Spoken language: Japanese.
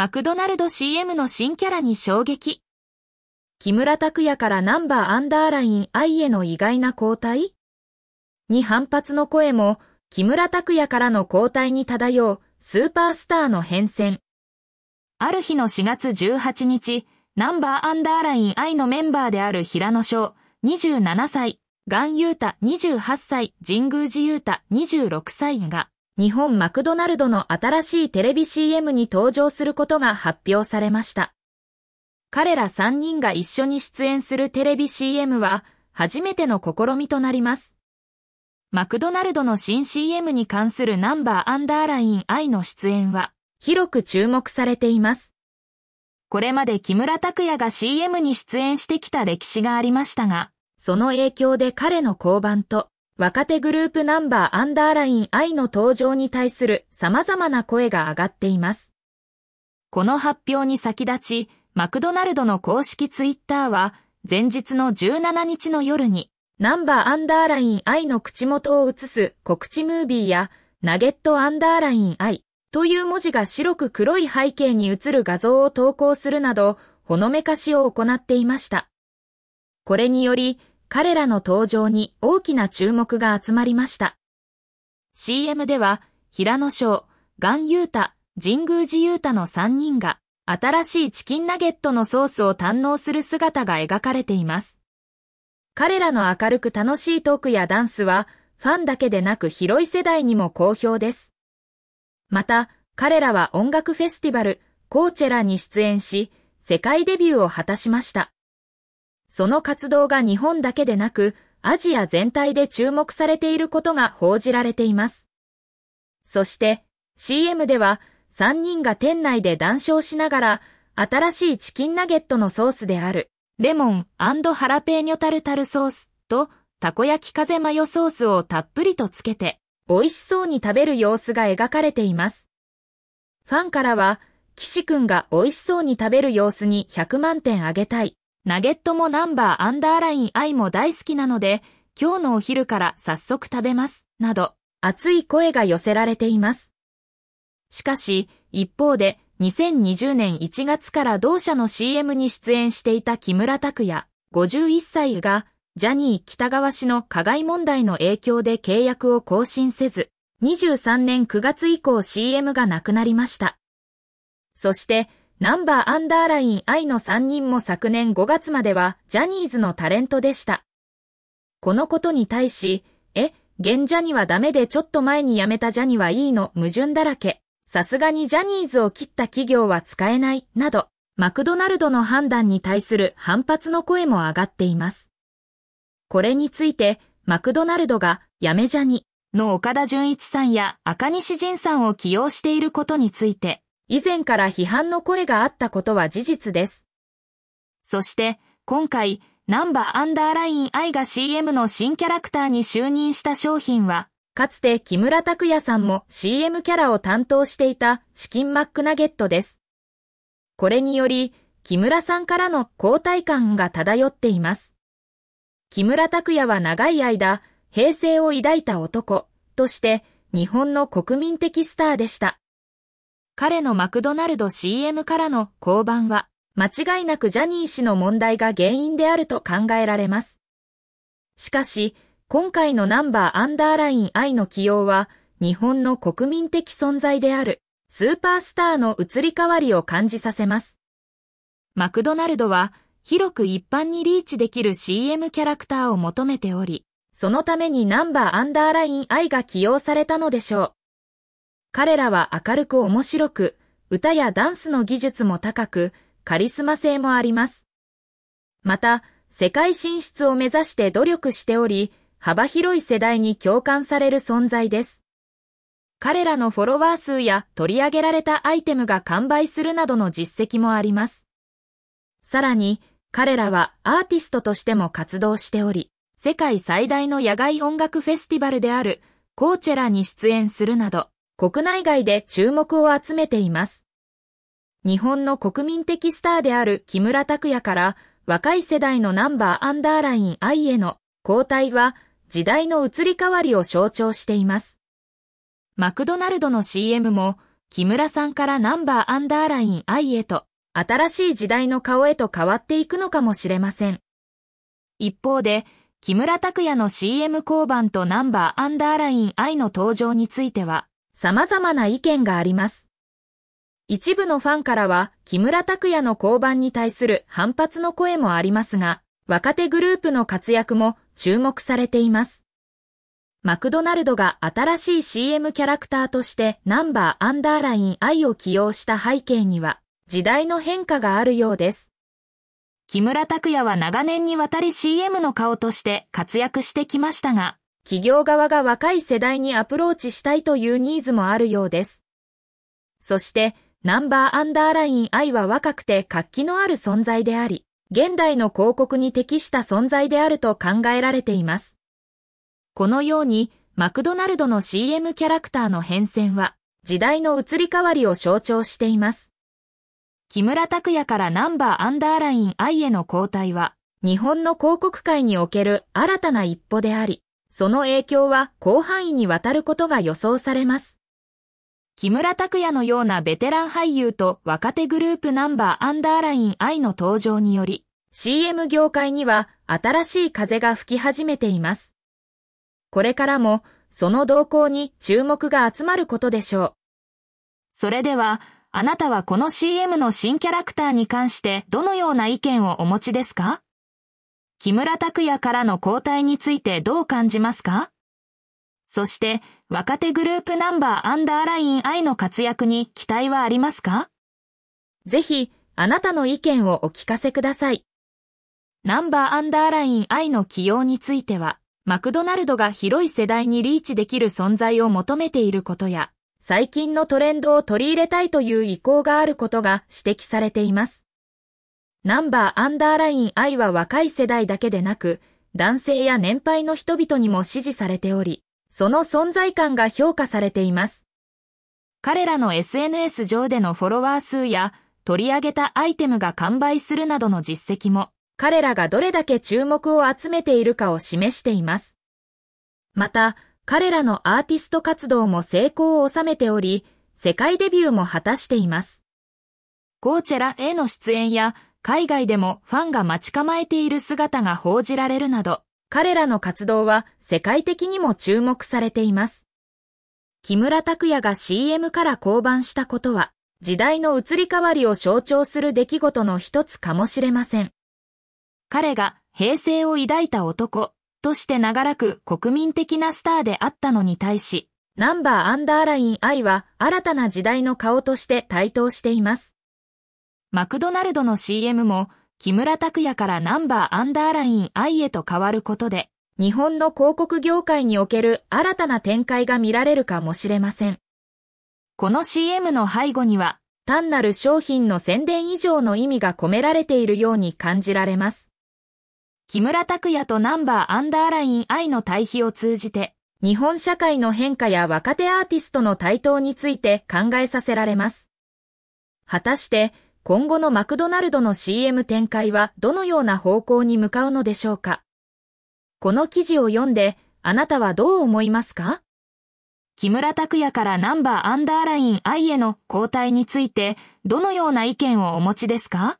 マクドナルド CM の新キャラに衝撃。木村拓哉からナンバーアンダーライン愛への意外な交代に反発の声も、木村拓哉からの交代に漂うスーパースターの変遷。ある日の4月18日、ナンバーアンダーライン愛のメンバーである平野翔、27歳、ガンユータ28歳、神宮寺ユータ26歳が、日本マクドナルドの新しいテレビ CM に登場することが発表されました。彼ら3人が一緒に出演するテレビ CM は初めての試みとなります。マクドナルドの新 CM に関するナンバーアンダーライン I の出演は広く注目されています。これまで木村拓哉が CM に出演してきた歴史がありましたが、その影響で彼の交番と若手グループナンバーアンダーライン I の登場に対する様々な声が上がっています。この発表に先立ち、マクドナルドの公式ツイッターは、前日の17日の夜に、ナンバーアンダーライン I の口元を映す告知ムービーや、ナゲットアンダーライン I という文字が白く黒い背景に映る画像を投稿するなど、ほのめかしを行っていました。これにより、彼らの登場に大きな注目が集まりました。CM では、平野翔、ガンユータ、神宮寺ユータの3人が、新しいチキンナゲットのソースを堪能する姿が描かれています。彼らの明るく楽しいトークやダンスは、ファンだけでなく広い世代にも好評です。また、彼らは音楽フェスティバル、コーチェラに出演し、世界デビューを果たしました。その活動が日本だけでなく、アジア全体で注目されていることが報じられています。そして、CM では、3人が店内で談笑しながら、新しいチキンナゲットのソースである、レモンハラペーニョタルタルソースと、たこ焼き風マヨソースをたっぷりとつけて、美味しそうに食べる様子が描かれています。ファンからは、岸くんが美味しそうに食べる様子に100万点あげたい。ナゲットもナンバーアンダーライン愛も大好きなので、今日のお昼から早速食べます、など、熱い声が寄せられています。しかし、一方で、2020年1月から同社の CM に出演していた木村拓也、51歳が、ジャニー北川氏の加害問題の影響で契約を更新せず、23年9月以降 CM がなくなりました。そして、ナンバーアンダーライン I の3人も昨年5月まではジャニーズのタレントでした。このことに対し、え、現ジャニはダメでちょっと前に辞めたジャニはいいの矛盾だらけ。さすがにジャニーズを切った企業は使えない、など、マクドナルドの判断に対する反発の声も上がっています。これについて、マクドナルドがやめジャニの岡田純一さんや赤西仁さんを起用していることについて、以前から批判の声があったことは事実です。そして、今回、ナンバアンダーライン愛が CM の新キャラクターに就任した商品は、かつて木村拓哉さんも CM キャラを担当していたチキンマックナゲットです。これにより、木村さんからの交代感が漂っています。木村拓哉は長い間、平成を抱いた男として日本の国民的スターでした。彼のマクドナルド CM からの降板は、間違いなくジャニー氏の問題が原因であると考えられます。しかし、今回のナンバーアンダーライン I の起用は、日本の国民的存在である、スーパースターの移り変わりを感じさせます。マクドナルドは、広く一般にリーチできる CM キャラクターを求めており、そのためにナンバーアンダーライン I が起用されたのでしょう。彼らは明るく面白く、歌やダンスの技術も高く、カリスマ性もあります。また、世界進出を目指して努力しており、幅広い世代に共感される存在です。彼らのフォロワー数や取り上げられたアイテムが完売するなどの実績もあります。さらに、彼らはアーティストとしても活動しており、世界最大の野外音楽フェスティバルであるコーチェラに出演するなど、国内外で注目を集めています。日本の国民的スターである木村拓哉から若い世代のナンバーアンダーライン I への交代は時代の移り変わりを象徴しています。マクドナルドの CM も木村さんからナンバーアンダーライン I へと新しい時代の顔へと変わっていくのかもしれません。一方で、木村拓哉の CM 交番とナンバーアンダーライン I の登場については、様々な意見があります。一部のファンからは木村拓哉の降板に対する反発の声もありますが、若手グループの活躍も注目されています。マクドナルドが新しい CM キャラクターとしてナンバーアンダーライン愛を起用した背景には時代の変化があるようです。木村拓哉は長年にわたり CM の顔として活躍してきましたが、企業側が若い世代にアプローチしたいというニーズもあるようです。そして、ナンバーアンダーライン I は若くて活気のある存在であり、現代の広告に適した存在であると考えられています。このように、マクドナルドの CM キャラクターの変遷は、時代の移り変わりを象徴しています。木村拓哉からナンバーアンダーライン I への交代は、日本の広告界における新たな一歩であり、その影響は広範囲にわたることが予想されます。木村拓哉のようなベテラン俳優と若手グループナンバーアンダーライン I の登場により、CM 業界には新しい風が吹き始めています。これからもその動向に注目が集まることでしょう。それでは、あなたはこの CM の新キャラクターに関してどのような意見をお持ちですか木村拓哉からの交代についてどう感じますかそして、若手グループナンバーアンダーライン I の活躍に期待はありますかぜひ、あなたの意見をお聞かせください。ナンバーアンダーライン I の起用については、マクドナルドが広い世代にリーチできる存在を求めていることや、最近のトレンドを取り入れたいという意向があることが指摘されています。ナンバーアンダーライン I は若い世代だけでなく、男性や年配の人々にも支持されており、その存在感が評価されています。彼らの SNS 上でのフォロワー数や取り上げたアイテムが完売するなどの実績も、彼らがどれだけ注目を集めているかを示しています。また、彼らのアーティスト活動も成功を収めており、世界デビューも果たしています。コーチェラへの出演や海外でもファンが待ち構えている姿が報じられるなど、彼らの活動は世界的にも注目されています。木村拓哉が CM から降板したことは、時代の移り変わりを象徴する出来事の一つかもしれません。彼が平成を抱いた男として長らく国民的なスターであったのに対し、ナンバーアンダーライン愛は新たな時代の顔として台頭しています。マクドナルドの CM も、木村拓哉からナンバーアンダーライン I へと変わることで、日本の広告業界における新たな展開が見られるかもしれません。この CM の背後には、単なる商品の宣伝以上の意味が込められているように感じられます。木村拓哉とナンバーアンダーライン I の対比を通じて、日本社会の変化や若手アーティストの台頭について考えさせられます。果たして、今後のマクドナルドの CM 展開はどのような方向に向かうのでしょうかこの記事を読んで、あなたはどう思いますか木村拓哉からナンバーアンダーライン I への交代について、どのような意見をお持ちですか